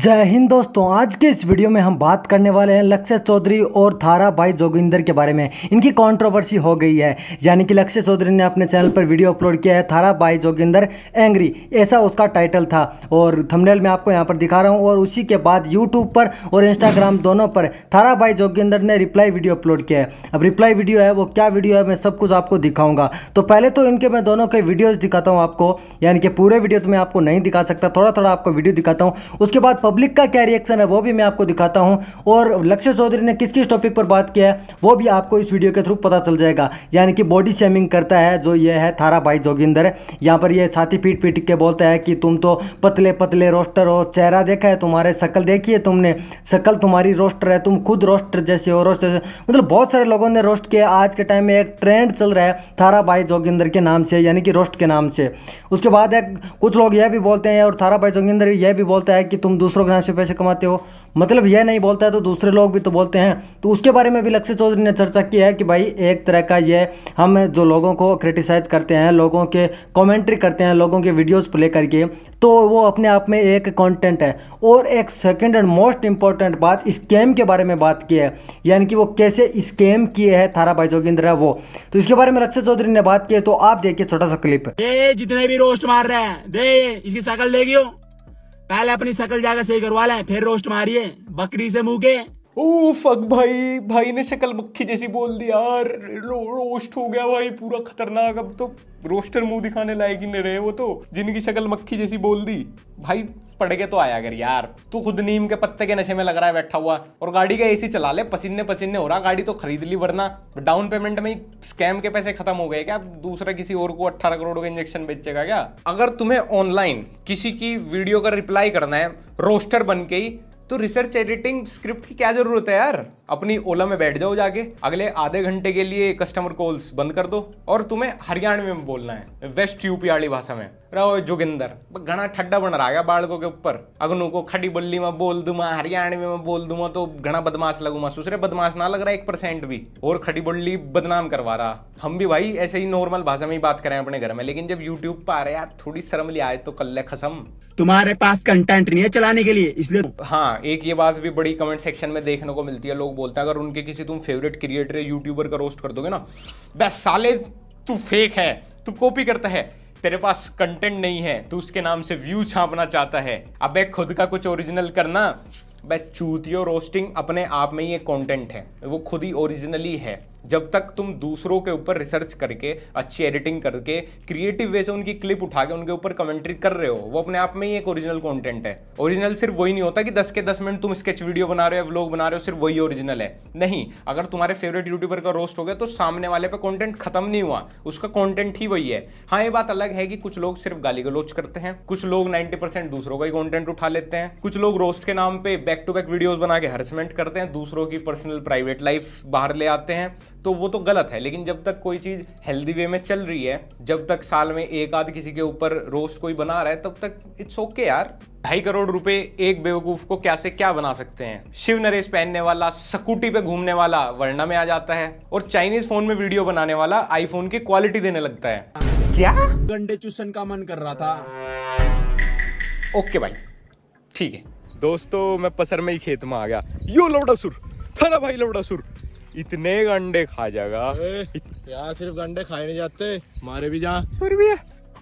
जय हिंद दोस्तों आज के इस वीडियो में हम बात करने वाले हैं लक्ष्य चौधरी और थारा भाई जोगिंदर के बारे में इनकी कंट्रोवर्सी हो गई है यानी कि लक्ष्य चौधरी ने अपने चैनल पर वीडियो अपलोड किया है थारा भाई जोगिंदर एंग्री ऐसा उसका टाइटल था और थंबनेल में आपको यहाँ पर दिखा रहा हूँ और उसी के बाद यूट्यूब पर और इंस्टाग्राम दोनों पर थारा भाई जोगिंदर ने रिप्लाई वीडियो अपलोड किया है अब रिप्लाई वीडियो है वो क्या वीडियो है मैं सब कुछ आपको दिखाऊंगा तो पहले तो इनके मैं दोनों के वीडियोज़ दिखाता हूँ आपको यानी कि पूरे वीडियो तो मैं आपको नहीं दिखा सकता थोड़ा थोड़ा आपको वीडियो दिखाता हूँ उसके बाद पब्लिक का क्या रिएक्शन है वो भी मैं आपको दिखाता हूँ और लक्ष्य चौधरी ने किस किस टॉपिक पर बात किया है वो भी आपको इस वीडियो के थ्रू पता चल जाएगा यानी कि बॉडी शेमिंग करता है जो ये है थारा भाई जोगिंदर यहाँ पर ये छाती पीट पीट के बोलता है कि तुम तो पतले पतले रोस्टर हो चेहरा देखा है तुम्हारे शक्ल देखी है तुमने शक्ल तुम्हारी रोस्टर है तुम खुद रोस्टर जैसे हो रोस्टर मतलब बहुत सारे लोगों ने रोस्ट किया आज के टाइम में एक ट्रेंड चल रहा है थारा भाई जोगिंदर के नाम से यानी कि रोस्ट के नाम से उसके बाद कुछ लोग यह भी बोलते हैं और थारा भाई जोगिंदर यह भी बोलता है कि तुम दूसरों के नाम से पैसे कमाते हो मतलब यह नहीं बोलता है तो दूसरे लोग भी तो बोलते हैं तो उसके बारे में भी लक्ष्य चौधरी ने चर्चा की है कि भाई एक तरह का यह हम जो लोगों को क्रिटिसाइज करते हैं लोगों के कॉमेंट्री करते हैं लोगों के वीडियोज़ प्ले करके तो वो अपने आप में एक कॉन्टेंट है और एक सेकेंड एंड मोस्ट इंपॉर्टेंट बात स्कैम के बारे में बात की है यानी कि वो कैसे स्कैम किए है थारा भाई जोगिंद्र है वो तो इसके बारे में लक्ष्य चौधरी ने बात की है तो आप देखिए छोटा सा क्लिप ये जितने भी रोस्ट मार रहे हैं दे इसकी शकल देगी पहले अपनी शकल जाकर सही करवा लें फिर रोस्ट मारिए बकरी से मुंह के ओ फक भाई भाई ने शकल मक्खी जैसी बोल दिया रो, रोस्ट हो गया भाई पूरा खतरनाक अब तो रोस्टर मुंह दिखाने लायक ही नहीं रहे वो तो जिनकी शक्ल मक्खी जैसी बोल दी भाई पड़ के तो आया अगर यार तू खुद नीम के पत्ते के नशे में लग रहा है बैठा हुआ और गाड़ी का एसी चला ले पसीने पसीने हो रहा गाड़ी तो खरीद ली वरना डाउन पेमेंट में ही स्कैम के पैसे खत्म हो गए क्या दूसरा किसी और को अट्ठारह करोड़ का इंजेक्शन बेचेगा क्या अगर तुम्हें ऑनलाइन किसी की वीडियो का रिप्लाई करना है रोस्टर बन के ही तो रिसर्च एडिटिंग स्क्रिप्ट की क्या जरूरत है यार अपनी ओला में बैठ जाओ जाके अगले आधे घंटे के लिए कस्टमर कॉल्स बंद कर दो और तुम्हें हरियाणा में बोलना है वेस्ट यूपी वाली भाषा में रहो जोगिंदर घना ठड्डा बन रहा है बालकों के ऊपर अगनू को खड़ी बल्ली में बोल दूंगा हरियाणा में बोल दूंगा तो घना बदमाश लगूंगा सुसरे बदमाश ना लग रहा एक परसेंट भी और खड़ी बल्ली बदनाम करवा रहा हम भी भाई ऐसे ही नॉर्मल भाषा में ही बात करें अपने घर में लेकिन जब यूट्यूब पर आ रहे यार थोड़ी शर्म लिया तो कल खसम तुम्हारे पास कंटेंट नहीं है चलाने के लिए इसलिए हाँ एक ये बात भी बड़ी कमेंट सेक्शन में देखने को मिलती है लोग बोलते हैं अगर उनके किसी तुम फेवरेट क्रिएटर या यूट्यूबर का रोस्ट कर दोगे ना बस साले तू फेक है तू कॉपी करता है तेरे पास कंटेंट नहीं है तू उसके नाम से व्यू छापना चाहता है अब खुद का कुछ ओरिजिनल करना बे चूतियो रोस्टिंग अपने आप में ही एक कॉन्टेंट है वो खुद ही ओरिजिनली है जब तक तुम दूसरों के ऊपर रिसर्च करके अच्छी एडिटिंग करके क्रिएटिव वे से उनकी क्लिप उठा के उनके ऊपर कमेंट्री कर रहे हो वो अपने आप में ही एक ओरिजिनल कंटेंट है ओरिजिनल सिर्फ वही नहीं होता कि 10 के 10 मिनट तुम स्केच वीडियो बना रहे हो व्लॉग बना रहे हो सिर्फ वही ओरिजिनल है नहीं अगर तुम्हारे फेवरेट यूट्यूबर का रोस्ट हो गया तो सामने वाले पर कॉन्टेंट खत्म नहीं हुआ उसका कॉन्टेंट ही वही है हाँ ये बात अलग है कि कुछ लोग सिर्फ गाली गलोच करते हैं कुछ लोग नाइन्टी दूसरों का ही कॉन्टेंट उठा लेते हैं कुछ लोग रोस्ट के नाम पे बैक टू बैक वीडियोस बना के हरसमेंट करते हैं दूसरों की पर्सनल प्राइवेट लाइफ बाहर ले आते हैं तो वो तो गलत है लेकिन जब तक कोई चीज़ हेल्दी वे में चल रही है जब तक साल में एक आध किसी के ऊपर रोस्ट कोई बना रहा है तब तक इट्स ओके okay यार ढाई करोड़ रुपए एक बेवकूफ को कैसे क्या बना सकते हैं शिव नरेश पहनने वाला सकूटी पे घूमने वाला वर्णा में आ जाता है और चाइनीज फोन में वीडियो बनाने वाला आईफोन की क्वालिटी देने लगता है क्या गंडे चूसन का मन कर रहा था ओके भाई ठीक है दोस्तों मैं पसर में ही खेत में आ गया यो लौटा सुर थारा भाई लौटा सुर इतने गंडे खा जाएगा यार सिर्फ गंडे खाए नहीं जाते मारे भी जा सुर भी है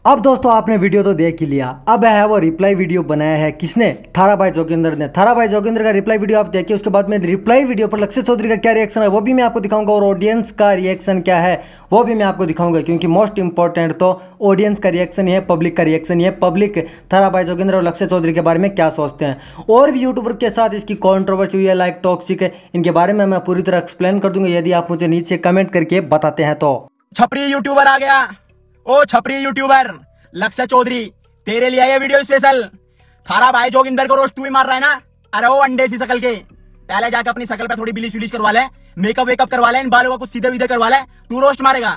अब दोस्तों आपने वीडियो तो देख ही लिया अब है वो रिप्लाई वीडियो बनाया है किसने थारा भाई जोगिंदर ने थारा भाई जोगिंदर का रिप्लाई वीडियो आप देखिए उसके बाद में रिप्लाई वीडियो पर लक्ष्य चौधरी का क्या रिएक्शन है वो भी मैं आपको दिखाऊंगा और ऑडियंस का रिएक्शन क्या है वो भी मैं आपको दिखाऊंगा क्योंकि मोस्ट इंपॉर्टेंट तो ऑडियंस का रिएक्शन है पब्लिक का रिएक्शन है पब्लिक थारा भाई जोगिंदर और लक्ष्य चौधरी के बारे में क्या सोचते हैं और भी यूट्यूबर के साथ इसकी कॉन्ट्रोवर्सी हुई है लाइक टॉक्सिक है इनके बारे में मैं पूरी तरह एक्सप्लेन कर दूंगा यदि आप मुझे नीचे कमेंट करके बताते हैं तो छपरी यूट्यूबर आ गया ओ छपरी यूट्यूबर लक्ष्य चौधरी तेरे लिए ये वीडियो स्पेशल थारा भाई जोगिंदर को रोज तू ही मार रहा है ना अरे वो अंडे सी सकल के पहले जाके अपनी सकल पे थोड़ी बिलीच विलीच करवा ले मेकअप वेकअप करवा ले इन बालों का कुछ सीधे विधे करवा ले तू रोस्ट मारेगा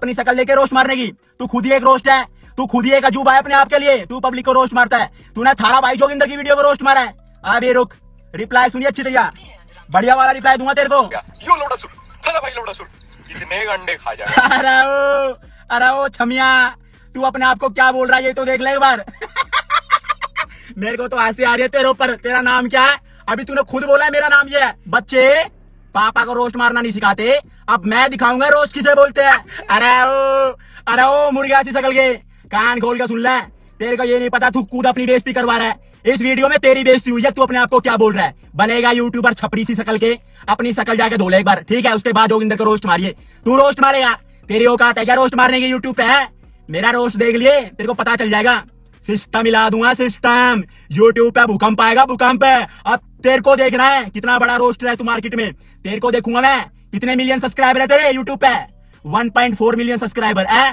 अपनी सकल लेके रोस्ट मारने की तू खुद ही एक रोस्ट है तू खुद ही एक अजूब है अपने आप के लिए तू पब्लिक को रोस्ट मारता है तूने थारा भाई जोगिंदर की वीडियो को रोस्ट मारा है अभी ये रुक रिप्लाई सुनिए अच्छी तरह बढ़िया वाला रिप्लाई दूंगा तेरे को भाई इतने अंडे खा जा अरे ओ छमिया तू अपने आप को क्या बोल रहा है ये तो देख ले एक बार मेरे को तो हंसी आ रही है तेरे ऊपर तेरा नाम क्या है अभी तूने खुद बोला है मेरा नाम ये है बच्चे पापा को रोस्ट मारना नहीं सिखाते अब मैं दिखाऊंगा रोस्ट किसे बोलते हैं अरे ओ अरे ओ मुर्गा ऐसी सकल के कान खोल के सुन ले तेरे को ये नहीं पता तू खुद अपनी बेइज्जती करवा रहा है इस वीडियो में तेरी बेइज्जती हुई है तू अपने आप को क्या बोल रहा है बनेगा यूट्यूबर छपरी सी सकल के अपनी सकल जाके धो ले एक बार ठीक है उसके बाद जोगिंदर को रोस्ट मारिए तू रोस्ट मारेगा तेरी औकात है क्या रोस्ट मारने की यूट्यूब पे है मेरा रोस्ट देख लिए तेरे को पता चल जाएगा सिस्टम हिला दूंगा सिस्टम यूट्यूब पे भूकंप आएगा भूकंप अब तेरे को देखना है कितना बड़ा रोस्ट है तू मार्केट में तेरे को देखूंगा मैं कितने मिलियन सब्सक्राइबर है तेरे यूट्यूब पे 1.4 मिलियन सब्सक्राइबर है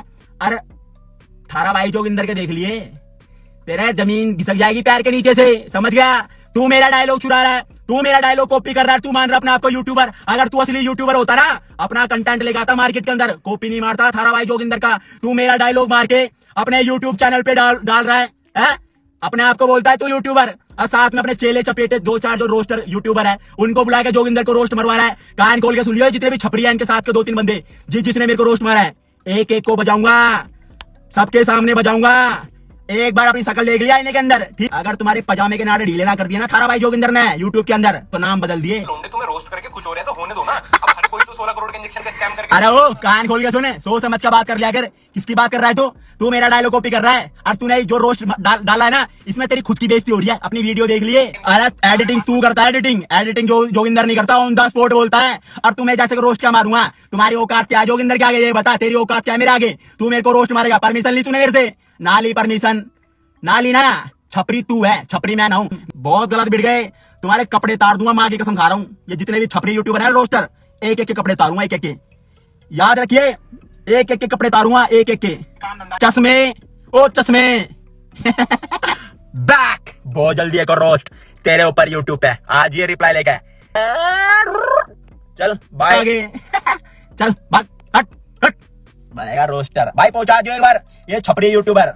अरे थारा भाई जोगिंदर के देख लिए तेरा जमीन घिसक जाएगी पैर के नीचे से समझ गया तू मेरा डायलॉग चुरा रहा है तू मेरा डायलॉग कॉपी कर रहा है तू मान रहा अपने आपको यूट्यूबर अगर तू असली यूट्यूबर होता ना अपना कंटेंट लेके आता मार्केट के अंदर कॉपी नहीं मारता थारा भाई जोगिंदर का तू मेरा डायलॉग मार के अपने यूट्यूब चैनल पे डाल डाल रहा है, है? अपने आप को बोलता है तू यूट्यूबर और साथ में अपने चेले चपेटे दो चार जो रोस्टर यूट्यूबर है उनको बुला के जोगिंदर को रोस्ट मरवा रहा है कान खोल के सुन लियो जितने भी छपरी है इनके साथ के दो तीन बंदे जिस जिसने मेरे को रोस्ट मारा है एक एक को बजाऊंगा सबके सामने बजाऊंगा एक बार अपनी शकल देख लिया इन्हें के अंदर ठीक अगर तुम्हारे पजामे के नारे ढीले ना कर दिया ना थारा भाई जोगिंदर ने यूट्यूब के अंदर तो नाम बदल दिए तो तो अरे वो कान खोल गया सुने सो समझ का बात कर लिया अगर किसकी बात कर रहा है तो तू मेरा डायलॉग कॉपी कर रहा है और तूने जो रोस्ट डाला है ना इसमें तेरी खुद की बेजती हो रही है अपनी वीडियो देख लिए अरे एडिटिंग तू करता है एडिटिंग एडिटिंग जो जोगिंदर नहीं करता ऑन द स्पॉट बोलता है और तुम्हें जैसे रोस्ट क्या मारूंगा तुम्हारी औकात क्या जोगिंदर के आगे ये बता तेरी औकात क्या मेरे आगे तू मेरे को रोस्ट मारेगा परमिशन ली तूने मेरे से ना ली परमिशन नाली ली ना छपरी तू है छपरी मैं ना हूँ बहुत गलत बिड़ गए तुम्हारे कपड़े तार दूंगा माँ की कसम खा रहा हूँ ये जितने भी छपरी यूट्यूबर है रोस्टर एक एक के कपड़े तारूंगा एक एक के याद रखिए एक एक के कपड़े तारूंगा एक एक के चश्मे ओ चश्मे बैक बहुत जल्दी एक रोस्ट तेरे ऊपर यूट्यूब पे आज ये रिप्लाई लेके चल बाय चल बाय हट बनेगा रोस्टर भाई पहुंचा दियो एक बार ये छपरी यूट्यूबर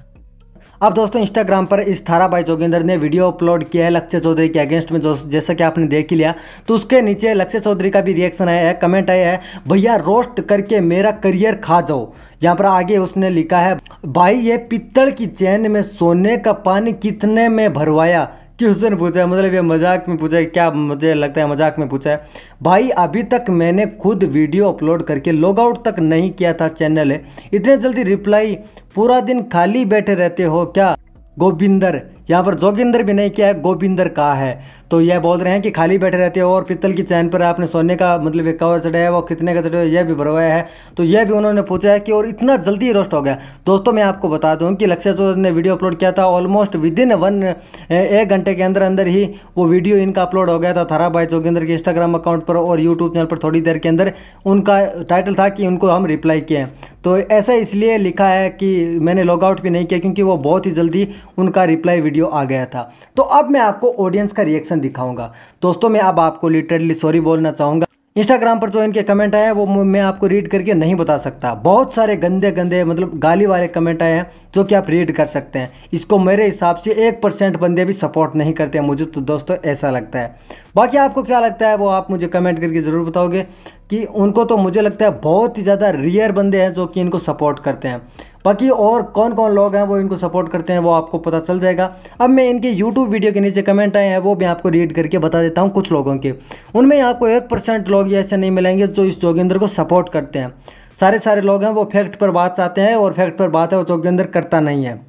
अब दोस्तों इंस्टाग्राम पर इस थारा भाई जोगिंदर ने वीडियो अपलोड किया है लक्ष्य चौधरी के अगेंस्ट में जो जैसा कि आपने देख ही लिया तो उसके नीचे लक्ष्य चौधरी का भी रिएक्शन आया है कमेंट आया है भैया रोस्ट करके मेरा करियर खा जाओ यहाँ पर आगे उसने लिखा है भाई ये पित्तल की चैन में सोने का पानी कितने में भरवाया क्वेश्चन पूछा है मतलब ये मजाक में पूछा है क्या मुझे लगता है मजाक में पूछा है भाई अभी तक मैंने खुद वीडियो अपलोड करके लॉग आउट तक नहीं किया था चैनल है इतने जल्दी रिप्लाई पूरा दिन खाली बैठे रहते हो क्या गोविंदर यहाँ पर जोगिंदर भी नहीं किया है गोविंदर कहा है तो यह बोल रहे हैं कि खाली बैठे रहते हो और पित्तल की चैन पर आपने सोने का मतलब एक कवर चढ़ाया वो कितने का चढ़ाया यह भी भरवाया है तो यह भी उन्होंने पूछा है कि और इतना जल्दी रोस्ट हो गया दोस्तों मैं आपको बता दूँ कि लक्ष्य चौधरी ने वीडियो अपलोड किया था ऑलमोस्ट विद इन वन एक घंटे के अंदर अंदर ही वो वीडियो इनका अपलोड हो गया था थारा भाई जोगिंदर के इंस्टाग्राम अकाउंट पर और यूट्यूब चैनल पर थोड़ी देर के अंदर उनका टाइटल था कि उनको हम रिप्लाई किए तो ऐसा इसलिए लिखा है कि मैंने लॉग आउट भी नहीं किया क्योंकि वो बहुत ही जल्दी उनका रिप्लाई वीडियो आ गया था तो अब मैं आपको ऑडियंस का रिएक्शन रिएक्शन दिखाऊंगा दोस्तों मैं अब आपको लिटरली सॉरी बोलना चाहूंगा इंस्टाग्राम पर जो इनके कमेंट आए हैं वो मैं आपको रीड करके नहीं बता सकता बहुत सारे गंदे गंदे मतलब गाली वाले कमेंट आए हैं जो कि आप रीड कर सकते हैं इसको मेरे हिसाब से एक परसेंट बंदे भी सपोर्ट नहीं करते मुझे तो दोस्तों ऐसा लगता है बाकी आपको क्या लगता है वो आप मुझे कमेंट करके ज़रूर बताओगे कि उनको तो मुझे लगता है बहुत ही ज़्यादा रियर बंदे हैं जो कि इनको सपोर्ट करते हैं बाकी और कौन कौन लोग हैं वो इनको सपोर्ट करते हैं वो आपको पता चल जाएगा अब मैं इनके यूट्यूब वीडियो के नीचे कमेंट आए हैं वो मैं आपको रीड करके बता देता हूँ कुछ लोगों के उनमें आपको एक परसेंट लोग ऐसे नहीं मिलेंगे जो इस जोगिंदर को सपोर्ट करते हैं सारे सारे लोग हैं वो फैक्ट पर बात चाहते हैं और फैक्ट पर बात है वो जोगिंदर करता नहीं है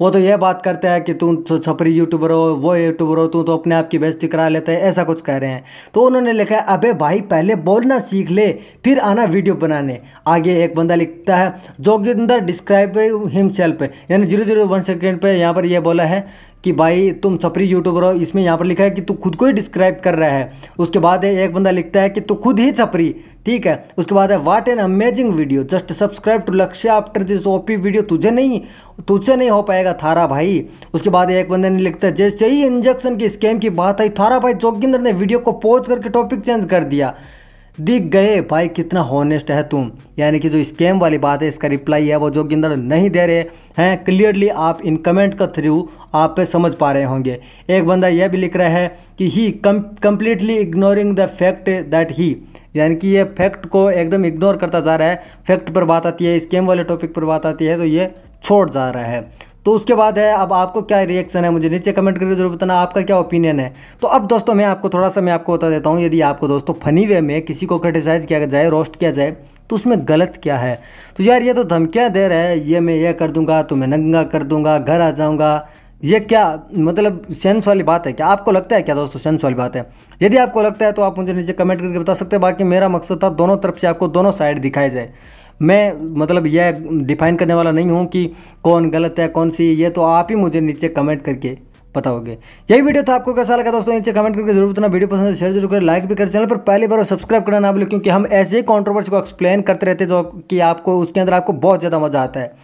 वो तो ये बात करते हैं कि तुम तो छपरी यूट्यूबर हो वो यूट्यूबर हो तू तो अपने आप की बेस्ती करा लेते हैं ऐसा कुछ कह रहे हैं तो उन्होंने लिखा है अबे भाई पहले बोलना सीख ले फिर आना वीडियो बनाने आगे एक बंदा लिखता है जोगिंदर डिस्क्राइब हिमसेल्फ यानी जीरो जीरो वन सेकेंड पर यहाँ पर यह बोला है कि भाई तुम सफरी यूट्यूबर हो इसमें यहाँ पर लिखा है कि तू खुद को ही डिस्क्राइब कर रहा है उसके बाद है एक बंदा लिखता है कि तू खुद ही सफरी ठीक है उसके बाद है what an amazing video just subscribe to Lakshya after this OP video तुझे नहीं तुझसे नहीं हो पाएगा थारा भाई उसके बाद एक बंदे ने लिखता है जैसे ही इंजेक्शन की स्कैम की बात आई थारा भाई जोगिंदर ने वीडियो को पोज करके टॉपिक चेंज कर दिया दिख गए भाई कितना हॉनेस्ट है तुम यानी कि जो स्कैम वाली बात है इसका रिप्लाई है वो जोगिंदर नहीं दे रहे हैं क्लियरली आप इन कमेंट का थ्रू आप पे समझ पा रहे होंगे एक बंदा यह भी लिख रहा है कि he completely ignoring the fact that he यानी कि ये फैक्ट को एकदम इग्नोर करता जा रहा है फैक्ट पर बात आती है स्कैम वाले टॉपिक पर बात आती है तो ये छोड़ जा रहा है तो उसके बाद है अब आपको क्या रिएक्शन है मुझे नीचे कमेंट करके जरूर बताना आपका क्या ओपिनियन है तो अब दोस्तों मैं आपको थोड़ा सा मैं आपको बता देता हूँ यदि आपको दोस्तों फनी वे में किसी को क्रिटिसाइज़ किया जाए रोस्ट किया जाए तो उसमें गलत क्या है तो यार ये तो धमकियाँ दे रहा है ये मैं ये कर दूंगा तुम्हें तो नंगा कर दूंगा घर आ जाऊँगा ये क्या मतलब सेंस वाली बात है क्या आपको लगता है क्या दोस्तों सेंस वाली बात है यदि आपको लगता है तो आप मुझे नीचे कमेंट करके बता सकते हैं बाकी मेरा मकसद था दोनों तरफ से आपको दोनों साइड दिखाई जाए मैं मतलब यह डिफाइन करने वाला नहीं हूँ कि कौन गलत है कौन सी ये तो आप ही मुझे नीचे कमेंट करके बताओगे यही वीडियो था आपको कैसा लगा दोस्तों नीचे कमेंट करके जरूर बताना वीडियो पसंद है शेयर तो जरूर करें लाइक भी करें चैनल पर पहली बार सब्सक्राइब करना ना भूलें क्योंकि हम ऐसे ही कॉन्ट्रोवर्सी को एक्सप्लेन करते रहते जो कि आपको उसके अंदर आपको बहुत ज़्यादा मजा आता है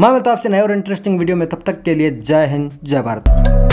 मैं मिलता हूँ आपसे नए और इंटरेस्टिंग वीडियो में तब तक के लिए जय हिंद जय भारत